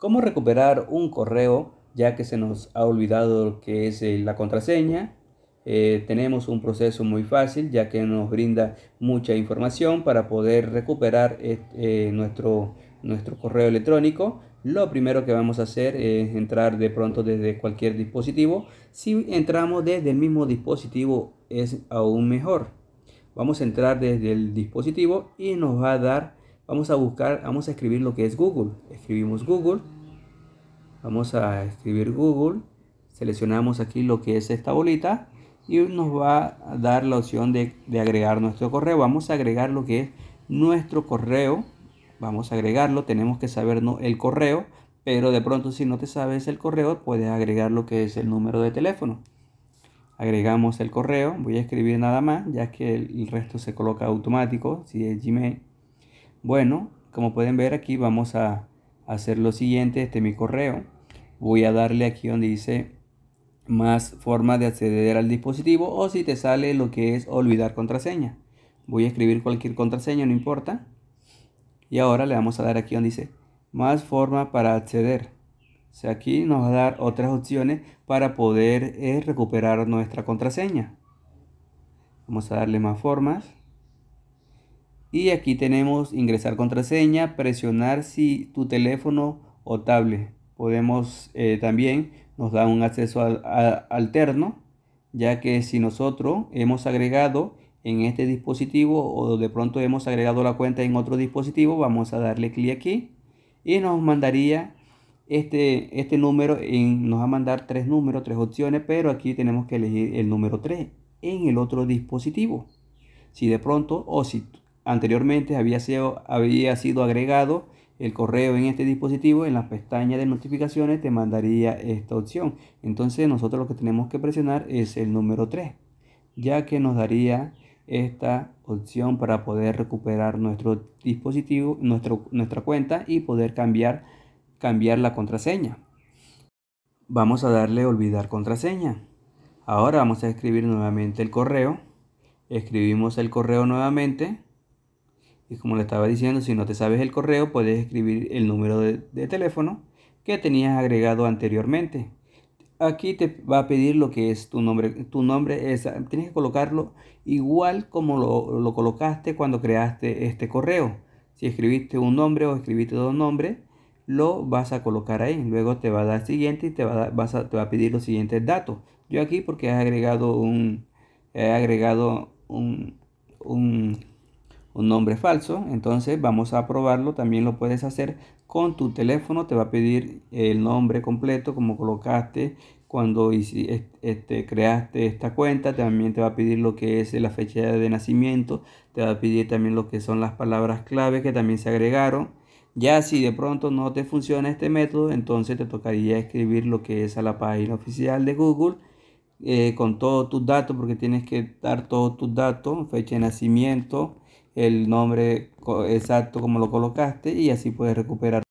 cómo recuperar un correo ya que se nos ha olvidado lo que es eh, la contraseña. Eh, tenemos un proceso muy fácil ya que nos brinda mucha información para poder recuperar eh, nuestro, nuestro correo electrónico. Lo primero que vamos a hacer es entrar de pronto desde cualquier dispositivo. Si entramos desde el mismo dispositivo es aún mejor. Vamos a entrar desde el dispositivo y nos va a dar Vamos a buscar, vamos a escribir lo que es Google. Escribimos Google. Vamos a escribir Google. Seleccionamos aquí lo que es esta bolita y nos va a dar la opción de, agregar nuestro correo. Vamos a agregar lo que es nuestro correo. Vamos a agregarlo. Tenemos que saber el correo. Pero de pronto si no te sabes el correo, puedes agregar lo que es el número de teléfono agregamos el correo, voy a escribir nada más, ya que el resto se coloca automático, si es Gmail, bueno, como pueden ver aquí vamos a hacer lo siguiente, este es mi correo. Voy a darle aquí donde dice más formas de acceder al dispositivo o si te sale lo que es olvidar contraseña. Voy a escribir cualquier contraseña, no importa. Y ahora le vamos a dar aquí donde dice más formas para acceder. O sea, aquí nos va a dar otras opciones para poder eh, recuperar nuestra contraseña. Vamos a darle más formas. Y aquí tenemos ingresar contraseña, presionar si tu teléfono o tablet. Podemos eh, también, nos da un acceso alterno, ya que si nosotros hemos agregado en este dispositivo o de pronto hemos agregado la cuenta en otro dispositivo, vamos a darle clic aquí y nos mandaría este, este número, en, nos va a mandar tres números, tres opciones, pero aquí tenemos que elegir el número 3 en el otro dispositivo. Si de pronto o si Anteriormente había sido, había sido agregado el correo en este dispositivo, en la pestaña de notificaciones te mandaría esta opción. Entonces nosotros lo que tenemos que presionar es el número 3, ya que nos daría esta opción para poder recuperar nuestro dispositivo, nuestro, nuestra cuenta y poder cambiar, cambiar la contraseña. Vamos a darle olvidar contraseña. Ahora vamos a escribir nuevamente el correo. Escribimos el correo nuevamente y como le estaba diciendo, si no te sabes el correo, puedes escribir el número de, teléfono que tenías agregado anteriormente. Aquí te va a pedir lo que es tu nombre. Tu nombre es, tienes que colocarlo igual como lo, colocaste cuando creaste este correo. Si escribiste un nombre o escribiste dos nombres, lo vas a colocar ahí. Luego te va a dar siguiente y te va a, vas pedir los siguientes datos. Yo aquí porque has agregado un, he agregado un, un, un nombre falso. Entonces vamos a probarlo. También lo puedes hacer con tu teléfono. Te va a pedir el nombre completo como colocaste cuando este, creaste esta cuenta. También te va a pedir lo que es la fecha de nacimiento. Te va a pedir también lo que son las palabras clave que también se agregaron. Ya si de pronto no te funciona este método, entonces te tocaría escribir lo que es a la página oficial de Google. Eh, con todos tus datos porque tienes que dar todos tus datos, fecha de nacimiento, el nombre exacto como lo colocaste y así puedes recuperar.